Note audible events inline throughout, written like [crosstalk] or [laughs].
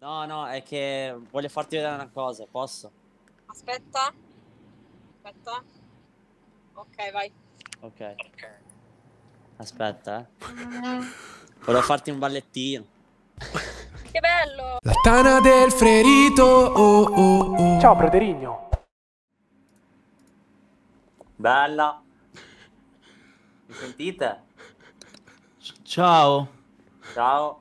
No, no, è che voglio farti vedere una cosa, posso? Aspetta. Aspetta. Ok, vai. Ok. Aspetta, eh. Volevo farti un ballettino. Che bello! La tana del ferito. Oh, oh, oh. Ciao, Broderigno. Bella. Mi sentite? Ciao. Ciao.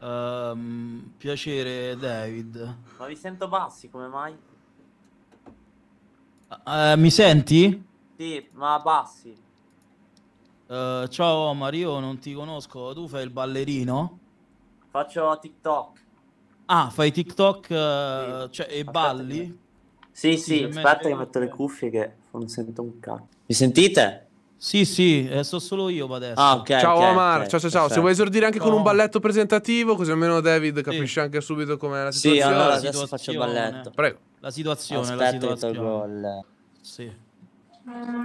Um, piacere David. Ma vi sento bassi, come mai? Uh, mi senti? Sì, ma bassi. Uh, ciao Omar, io non ti conosco, tu fai il ballerino? Faccio TikTok. Ah, fai TikTok uh, sì. cioè, e Aspetta balli? Che... Sì, sì, sì, aspetta che metto le cuffie che non sento un cazzo. Mi sentite? Sì, sì, eh, sono solo io adesso. Ah, okay, ciao okay, Omar, okay, ciao ciao ciao. Se vuoi esordire anche con un oh. balletto presentativo, così almeno David capisce sì. anche subito com'è la situazione. Sì, allora adesso faccio il balletto. Prego. La situazione, Aspetta la situazione. Il gol. Sì.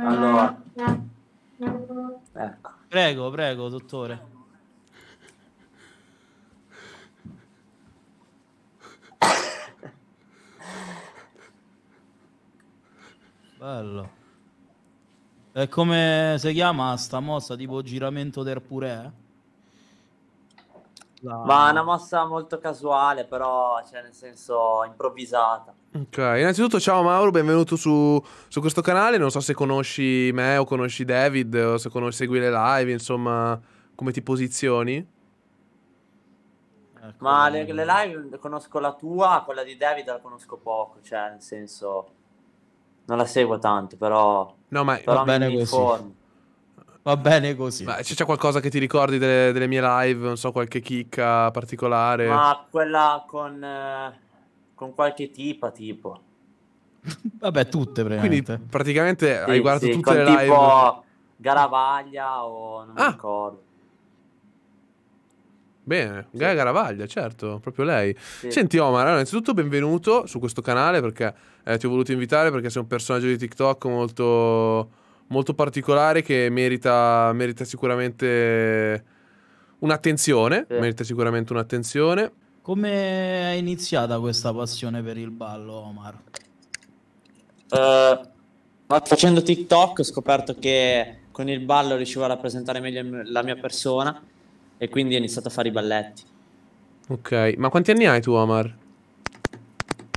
Allora. Ecco. Prego, prego, dottore. [laughs] Bello. E come si chiama sta mossa tipo giramento del purè? La... Ma è una mossa molto casuale, però, cioè, nel senso, improvvisata. Ok, innanzitutto ciao Mauro, benvenuto su, su questo canale. Non so se conosci me o conosci David o se conosci, segui le live, insomma, come ti posizioni? Ecco. Ma le, le, live conosco la tua, quella di David la conosco poco, cioè nel senso non la seguo tanto, però No, ma va bene così. Va bene così. Ma c'è qualcosa che ti ricordi delle, delle, mie live? Non so, qualche chicca particolare? Ma quella con, eh, con qualche tipa, tipo. [laughs] Vabbè, tutte praticamente. Quindi praticamente sì, hai guardato sì, tutte le tipo live. Tipo Garavaglia o non ah. mi ricordo. Bene, sì. Gaia Garavaglia, certo, proprio lei. Sì. Senti Omar, allora, innanzitutto benvenuto su questo canale perché eh, ti ho voluto invitare perché sei un personaggio di TikTok molto, molto particolare che merita, merita sicuramente un'attenzione, sì. merita sicuramente un'attenzione. Come è iniziata questa passione per il ballo, Omar? Uh, facendo TikTok ho scoperto che con il ballo riuscivo a rappresentare meglio la mia persona e quindi ho iniziato a fare i balletti. Ok, ma quanti anni hai tu, Omar?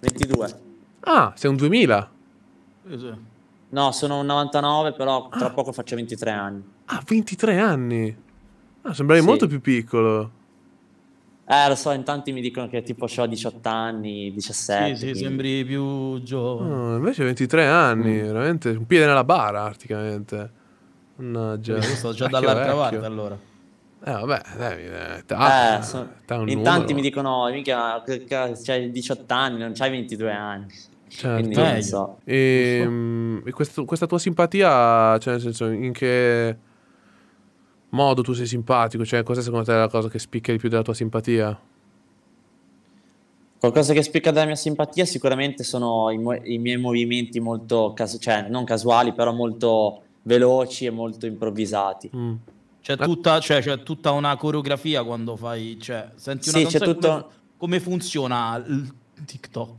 22. Ah, sei un 2000? Eh, No, sono un 99, però ah. tra poco faccio 23 anni. Ah, 23 anni? Ah, sembravi sì. molto più piccolo. Eh, lo so, in tanti mi dicono che tipo ho 18 anni, 17. Sì, sì, quindi. sembri più giovane. No, ah, invece 23 anni, mm. veramente un piede nella bara praticamente. Mannaggia. Io sto già dall'altra parte allora. Eh, vabbè, dai, eh, ta, ah, eh, eh, so, ta in numero. tanti mi dicono, oh, mica, c'hai 18 anni, non c'hai 22 anni. Certo. Eh, so. E, ehm, e questo, questa tua simpatia, cioè nel senso, in che modo tu sei simpatico? Cioè, cosa secondo te è la cosa che spicca di più della tua simpatia? Qualcosa che spicca della mia simpatia sicuramente sono i, mo- i miei movimenti molto, casu- cioè non casuali, però molto veloci e molto improvvisati. Mm c'è tutta, cioè, c'è tutta una coreografia quando fai. Cioè, senti una sì, canzone, tutto... come, come funziona il TikTok?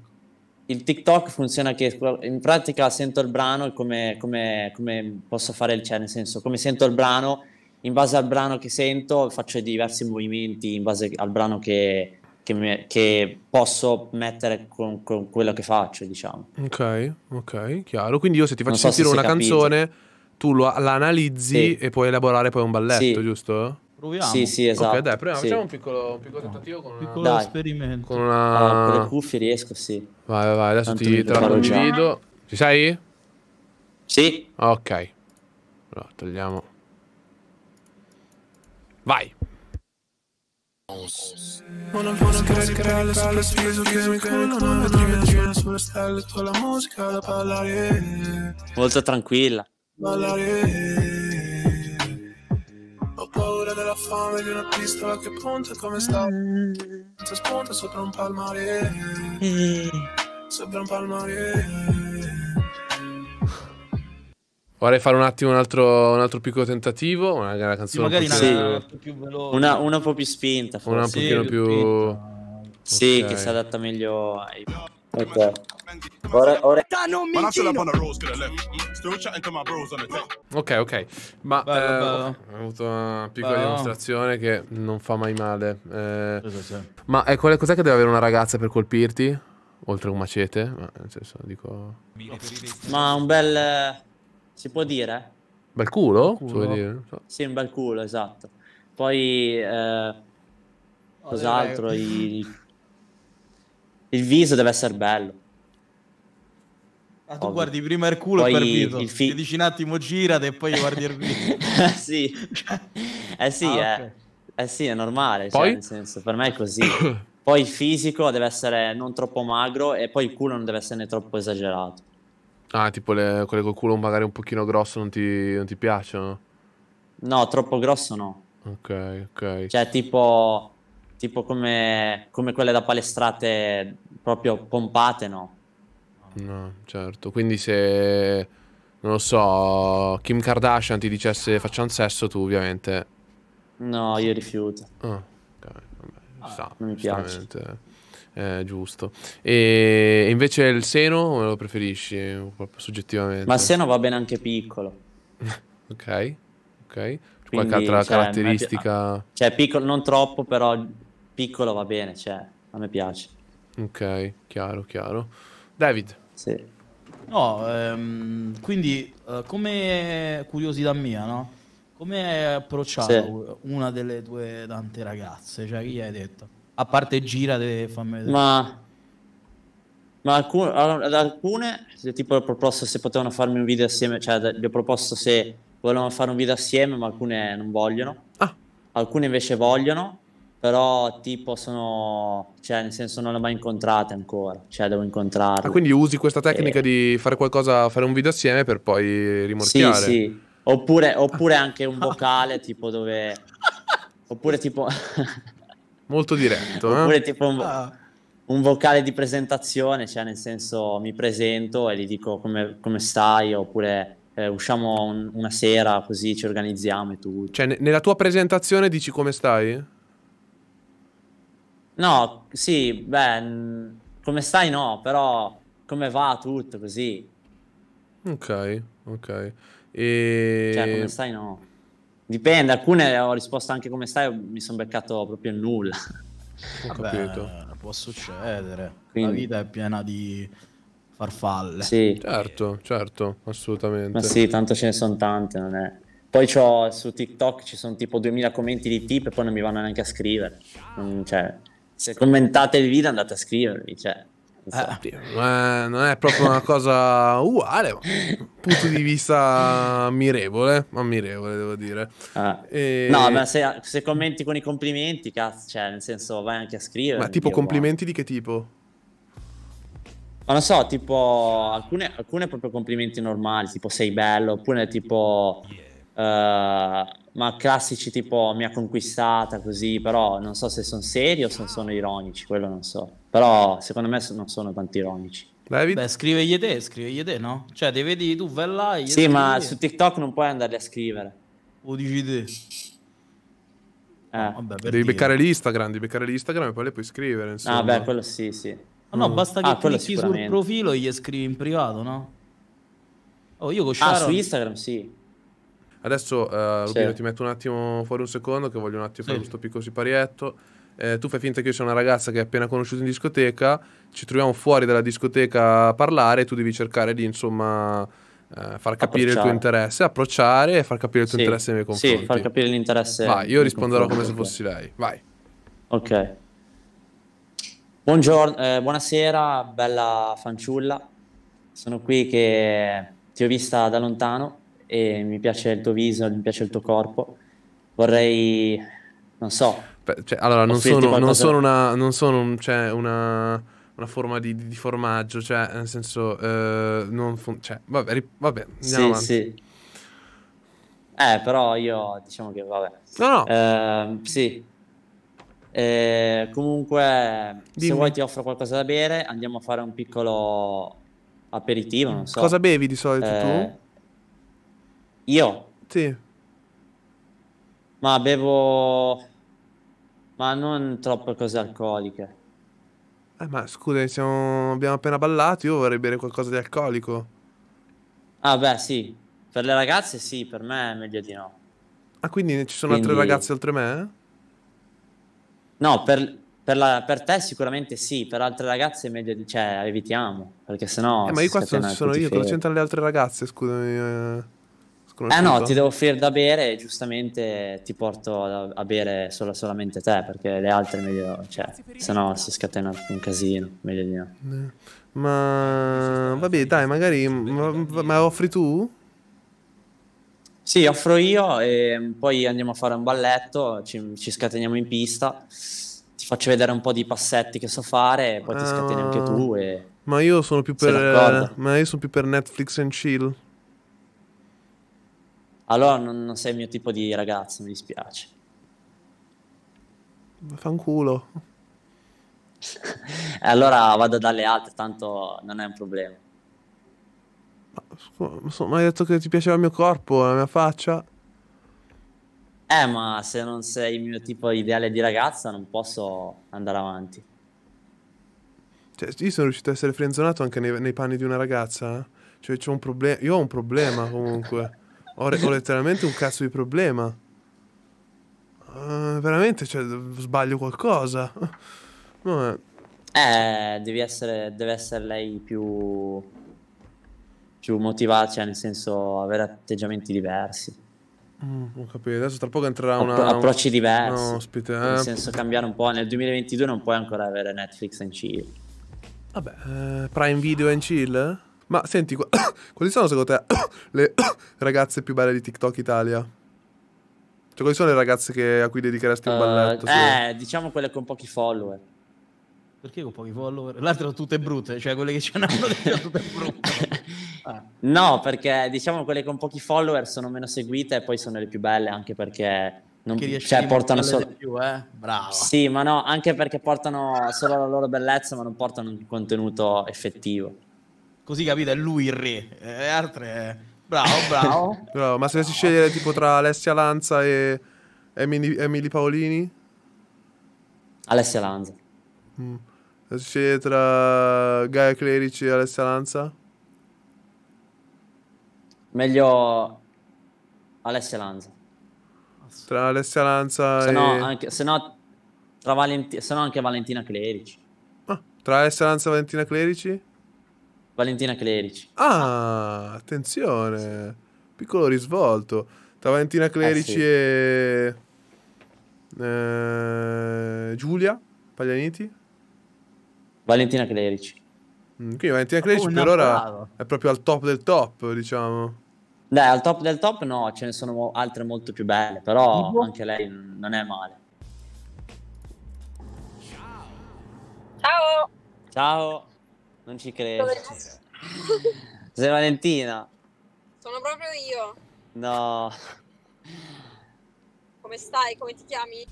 il TikTok funziona che in pratica sento il brano e come, come, come, posso fare il cioè nel senso come sento il brano, in base al brano che sento faccio diversi movimenti in base al brano che, che, me, che posso mettere con, con, quello che faccio, diciamo. Ok, ok, chiaro. Quindi io se ti faccio so sentire se una canzone... Capito tu lo, la analizzi sì. e puoi elaborare poi un balletto, sì. giusto? Proviamo. Sì, sì, esatto. Ok, dai, proviamo. Sì. Facciamo un piccolo, un piccolo tentativo con un piccolo dai. esperimento. Con, una... allora, ah, con le cuffie riesco, sì. Vai, vai, vai adesso Tanto ti te un video. Ci sei? Sì. Ok. Allora, togliamo. Vai. Non posso caricare sulle spese che mi cullano Vedrai sulle stelle, tua la musica da ballare Molto tranquilla ballare. Ho paura della fame di una pistola che punta come sta. Si spunta sopra un palmare. Sopra un palmare. Vorrei fare un attimo un altro, un altro piccolo tentativo, una, una canzone sì, un po' una, più veloce. Una, una un po' più spinta, forse. una un pochino più, più... Sì, che si adatta meglio ai Okay. Ora, ora... Ok, ok. Ma bello, eh, bello. ho avuto una piccola bello. dimostrazione che non fa mai male. Eh, Ma eh, quale, cos'è che deve avere una ragazza per colpirti? Oltre a un macete? Ma, nel senso, dico... Ma un bel... si può dire? Bel culo? culo. Dire? So. Sì, un bel culo, esatto. Poi... Eh, cos'altro? Oh, I... Il viso deve essere bello. Ah, tu Ovvio. guardi prima il culo poi e poi il viso. Il fi- Ti dici un attimo girate e poi guardi il viso. [laughs] sì. [laughs] Eh sì, ah, eh. okay. eh. eh sì, è normale. Cioè, poi? Cioè, nel senso, per me è così. [coughs] poi il fisico deve essere non troppo magro e poi il culo non deve essere né troppo esagerato. Ah, tipo le, quelle col culo magari un pochino grosso non ti, non ti piacciono? No, troppo grosso no. Ok, ok. Cioè, tipo tipo come, come quelle da palestrate proprio pompate, no? No, certo. Quindi se, non lo so, Kim Kardashian ti dicesse facciamo sesso, tu ovviamente... No, io rifiuto. Ah, ok, vabbè, sta, ah, non mi piace. Eh, giusto. E invece il seno lo preferisci proprio soggettivamente? Ma il seno va bene anche piccolo. [laughs] ok, ok. Quindi, Qualche altra cioè, caratteristica? Cioè, piccolo, non troppo, però piccolo va bene, cioè, a me piace. Ok, chiaro, chiaro. David. Sì. No, ehm, quindi eh, come curiosità mia, no? Come hai approcciato sì. una delle tue tante ragazze? Cioè, chi gli hai detto? A parte gira, deve fammi vedere. Ma, ma alcun, ad alcune, tipo, ho proposto se potevano farmi un video assieme, cioè, gli ho proposto se volevano fare un video assieme, ma alcune non vogliono. Ah. Alcune invece vogliono, però tipo sono, cioè nel senso non le ho mai incontrate ancora, cioè devo incontrarle. Ah, quindi usi questa eh. tecnica e... di fare qualcosa, fare un video assieme per poi rimorchiare? Sì, sì, oppure, oppure [laughs] anche un vocale tipo dove, oppure tipo... [laughs] Molto diretto, eh? Oppure tipo un... Ah un vocale di presentazione, cioè nel senso mi presento e gli dico come, come stai oppure eh, usciamo un, una sera così ci organizziamo e tutto. Cioè nella tua presentazione dici come stai? No, sì, beh, mm, come stai no, però come va tutto così. Ok, ok. E... Cioè, come stai no. Dipende, alcune ho risposto anche come stai, mi sono beccato proprio nulla. Ho Vabbè, capito. Può succedere. Quindi... La vita è piena di farfalle. Sì. Certo, certo, assolutamente. Ma sì, tanto ce ne sono tante, non è... Poi su TikTok ci sono tipo 2000 commenti di tip e poi non mi vanno neanche a scrivere. cioè, se commentate il video andate a scrivervi, cioè, non, so. eh, non è proprio una cosa uguale, ma punto di vista ammirevole, ammirevole devo dire. Ah. E... No, ma se, se, commenti con i complimenti, cazzo, cioè, nel senso vai anche a scrivere. Ma tipo complimenti wow. di che tipo? Ma non so, tipo alcune, alcune proprio complimenti normali, tipo sei bello, oppure tipo... Yeah. Eh, ma classici tipo mi ha conquistata così, però non so se sono seri o se sono ironici, quello non so. Però secondo me non sono tanti ironici. David? Beh, scrivegli scrive scrivegli te, no? Cioè, devi vedi tu, vai là. Sì, ma su TikTok non puoi andare a scrivere. O dici te. Eh. Vabbè, devi dire. beccare l'Instagram, devi beccare l'Instagram e poi le puoi scrivere. Insomma. Ah, beh, quello sì, sì. Ma ah, no, mm. basta ah, che ah, clicchi sul profilo e gli scrivi in privato, no? Oh, io con Sharon... Ah, su Instagram sì. Adesso, eh, Rubino, ti metto un attimo fuori un secondo che voglio un attimo fare questo piccolo siparietto. Eh, tu fai finta che io sia una ragazza che hai appena conosciuto in discoteca, ci troviamo fuori dalla discoteca a parlare e tu devi cercare di, insomma... Eh, far capire il tuo interesse, approcciare e far capire il tuo sì. interesse nei miei confronti. Sì, far capire l'interesse. Vai, io risponderò come se fossi lei. Vai. Ok. Buongiorno, eh, buonasera, bella fanciulla. Sono qui che ti ho vista da lontano e mi piace il tuo viso, mi piace il tuo corpo. Vorrei, non so. Cioè, allora, non sono, non sono, una, non sono un, cioè, una, una, forma di, di, formaggio, cioè, nel senso, eh, non fun- cioè, vabbè, rip- vabbè, andiamo sì, avanti. Sì. Eh, però io, diciamo che, vabbè. No, no. Eh, sì. Eh, comunque, Dimmi. se vuoi ti offro qualcosa da bere, andiamo a fare un piccolo aperitivo, non so. Cosa bevi di solito tu? Eh, io? Sì. Ma bevo... Ma non troppe cose alcoliche. Eh, ma scusa, siamo... abbiamo appena ballato, io vorrei bere qualcosa di alcolico. Ah, beh, sì. Per le ragazze sì, per me è meglio di no. Ah, quindi ci sono quindi... altre ragazze oltre me? No, per, per, la, per, te sicuramente sì, per altre ragazze è meglio di... cioè evitiamo, perché sennò... Eh, ma io qua sono, sono io, cosa c'entrano le altre ragazze, scusami. Eh. Eh no, ti devo offrire da bere e giustamente ti porto a, a bere solo, solamente te perché le altre meglio, cioè, se no si scatena un casino, meglio di no. Eh, ma vabbè, dai, magari ma, ma offri tu? Sì, offro io e poi andiamo a fare un balletto, ci, ci scateniamo in pista, ti faccio vedere un po' di passetti che so fare e poi ti scateni anche ah, tu. E... Ma io sono più per, ma io sono più per Netflix and chill allora non, non sei il mio tipo di ragazzo, mi dispiace. Fanculo. [laughs] allora vado dalle altre, tanto non è un problema. Ma, scusa, ma detto che ti piaceva il mio corpo, la mia faccia? Eh, ma se non sei il mio tipo ideale di ragazza non posso andare avanti. Cioè, io sono riuscito a essere frenzonato anche nei, nei panni di una ragazza. Eh. Cioè, c'ho un problema. Io ho un problema comunque ho, ho [laughs] letteralmente un cazzo di problema. Uh, veramente, cioè, sbaglio qualcosa. No, eh, devi essere, deve essere lei più, più motivata, cioè nel senso avere atteggiamenti diversi. Mm, ho capito, adesso tra poco entrerà una... Approcci diversi. No, ospite, eh. Nel senso cambiare un po', nel 2022 non puoi ancora avere Netflix and chill. Vabbè, eh, Prime Video and chill? Ma senti, qu- [coughs] quali sono secondo te [coughs] le [coughs] ragazze più belle di TikTok Italia? Cioè, quali sono le ragazze che, a cui dedicheresti un uh, balletto? Eh, diciamo quelle con pochi follower. Perché con pochi follower? L'altro tutte brutte, cioè quelle che ce n'hanno [laughs] tutte brutte. Ah. [laughs] No, perché diciamo quelle con pochi follower sono meno seguite e poi sono le più belle anche perché non che cioè, portano solo più, eh? Bravo. Sì, ma no, anche perché portano solo la loro bellezza, ma non portano un contenuto effettivo. Così capito, è lui il re. Eh, e le altre... Eh. Bravo, bravo. [laughs] bravo. Ma se dovessi scegliere tipo tra Alessia Lanza e Emily, Emily Paolini? Alessia Lanza. Mm. Se scegliere tra Gaia Clerici e Alessia Lanza? Meglio Alessia Lanza. Tra Alessia Lanza se no, e... Anche, se no, tra Valenti... se no anche Valentina Clerici. Ah, tra Alessia Lanza e Valentina Clerici? Valentina Clerici. Ah, attenzione, piccolo risvolto. Tra Valentina eh, Clerici eh, sì. e eh, Giulia Paglianiti. Valentina Clerici. Mm, quindi Valentina Clerici oh, per ora è proprio al top del top, diciamo. Beh, al top del top no, ce ne sono altre molto più belle, però tipo? anche lei non è male. Ciao. Ciao. Non ci credo. Sei Valentina. Sono proprio io. No. Come stai? Come ti chiami?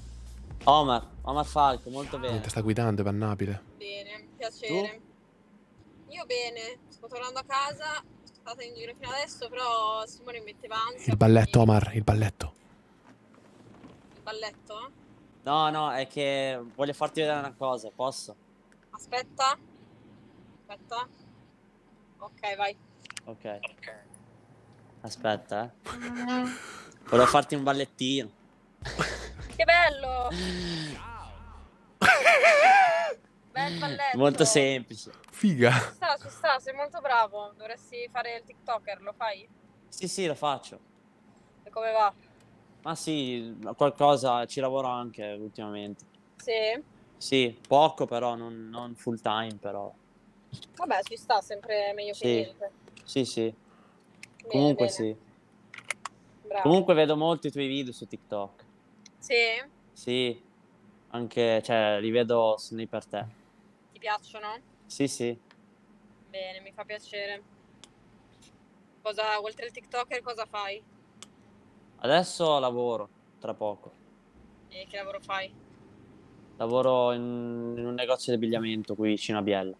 Omar, Omar Falco, molto bene. Niente, sta guidando è Napoli. Bene, piacere. Tu? Io bene, sto tornando a casa, sono stata in giro fino adesso, però Simone mi metteva ansia. Il balletto, quindi... Omar, il balletto. Il balletto? No, no, è che voglio farti vedere una cosa, posso? Aspetta. Aspetta. Ok, vai. Ok. Aspetta, eh. Volevo farti un ballettino. Che bello! Bel balletto. Molto semplice. Figa. Ci sta, ci sta, sei molto bravo. Dovresti fare il TikToker, lo fai? Sì, sì, lo faccio. E come va? Ma sì, qualcosa ci lavoro anche ultimamente. Sì? Sì, poco però, non, non full time però. Vabbè, ci sta sempre meglio sì. che niente. Sì, sì. Bene, Comunque bene. sì. Bravo. Comunque vedo molti tuoi video su TikTok. Sì? Sì. Anche, cioè, li vedo sono lì per te. Ti piacciono? Sì, sì. Bene, mi fa piacere. Cosa, oltre al TikToker, cosa fai? Adesso lavoro, tra poco. E che lavoro fai? Lavoro in, in un negozio di abbigliamento qui vicino a Biella.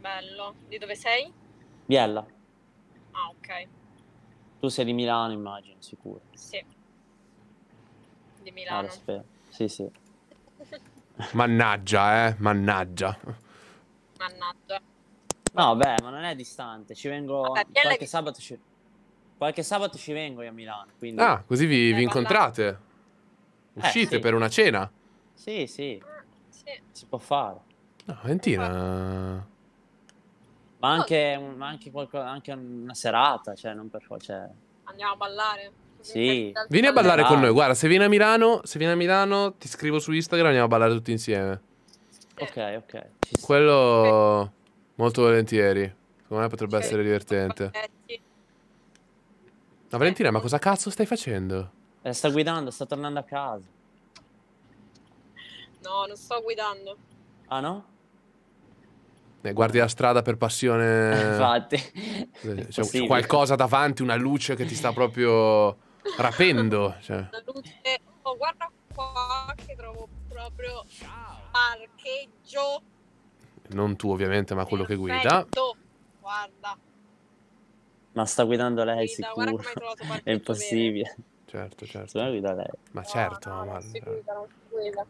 Bello. Di dove sei? Biella. Ah, ok. Tu sei di Milano, immagino, sicuro. Sì. Di eh, Milano. Ah, sì, sì. [laughs] Mannaggia, eh, mannaggia. Mannaggia. No, beh, ma non è distante. Ci vengo Vabbè, qualche, che... sabato ci... qualche sabato ci vengo io a Milano. Quindi... Ah, così vi, eh, vi incontrate. Eh, Uscite eh, sì. per una cena. Sì, sì. Ah, sì. Si può fare. No, Valentina... Ma anche, ma anche, qualcosa, anche una serata, cioè non per forza... Cioè... Andiamo a ballare? Sì. Vieni a ballare con noi, guarda, se vieni a Milano, se vieni a Milano ti scrivo su Instagram e andiamo a ballare tutti insieme. Ok, ok. Quello okay. molto volentieri. Secondo me potrebbe okay. essere divertente. Ma Valentina, ma cosa cazzo stai facendo? Eh, sta guidando, sta tornando a casa. No, non sto guidando. Ah no? Eh, guardi la strada per passione. Infatti. Eh, cioè, c'è qualcosa davanti, una luce che ti sta proprio rapendo. Cioè. Una luce, oh, guarda qua che trovo proprio parcheggio. Non tu ovviamente, ma quello Perfetto. che guida. Guarda. Ma sta guidando lei guida, sicuro. È impossibile. Bene. Certo, certo. Ma guida lei. Ma certo, no, no, ma...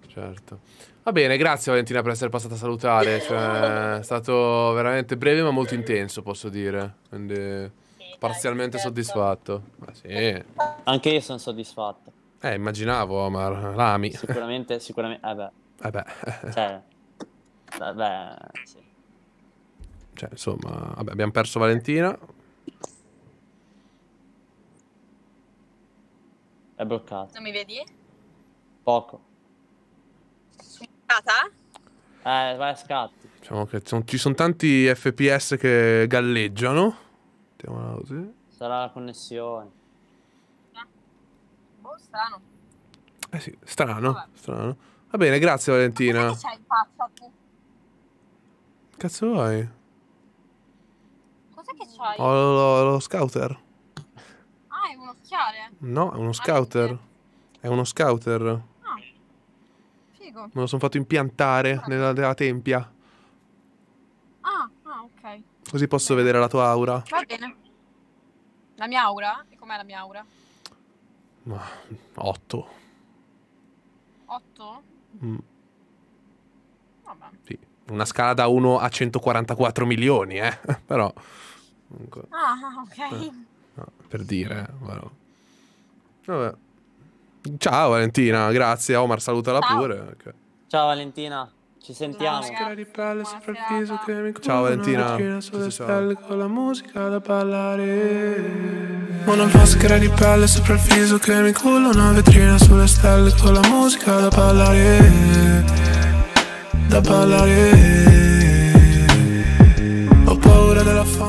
Certo. Va bene, grazie Valentina per essere passata a salutare. [laughs] Cioè, è stato veramente breve ma molto intenso, posso dire. Quindi sì, parzialmente certo. soddisfatto. Ma sì. Anche io sono soddisfatto. Eh, immaginavo Omar, l'ami. Sicuramente, sicuramente... Eh beh. Eh beh. cioè, vabbè, sì. Cioè, insomma, vabbè, abbiamo perso Valentina. È bloccato. Non mi vedi? Poco scata? Eh, vai a scatti. Diciamo che ci sono tanti FPS che galleggiano. Mettiamola così. Sarà la connessione. Eh. Boh, strano. Eh sì, strano, Vabbè. strano. Va bene, grazie Valentina. Ma c'hai in faccia tu? Cazzo vuoi? Cos'è che c'hai? Ho lo, lo, scouter. Ah, è uno occhiale? No, è uno scouter. È uno scouter figo. Me lo sono fatto impiantare ah. nella, nella, tempia. Ah, ah, ok. Così posso bene. vedere la tua aura. Va bene. La mia aura? E com'è la mia aura? 8. 8? Mm. Vabbè. Sì. Una scala da 1 a 144 milioni, eh. [laughs] Però... Comunque... Ah, ah, ok. Eh. No, per dire, eh, però... Vabbè. Ciao Valentina, grazie. Omar, salutala Ciao. pure. Ciao Valentina. Ci sentiamo. Maschera di pelle sopra il viso che mi Ciao Valentina. Gira con la musica da ballare. Una maschera di pelle sopra il viso che mi culla una vetrina sulle stelle con la musica da ballare. Da ballare. Ho paura della fame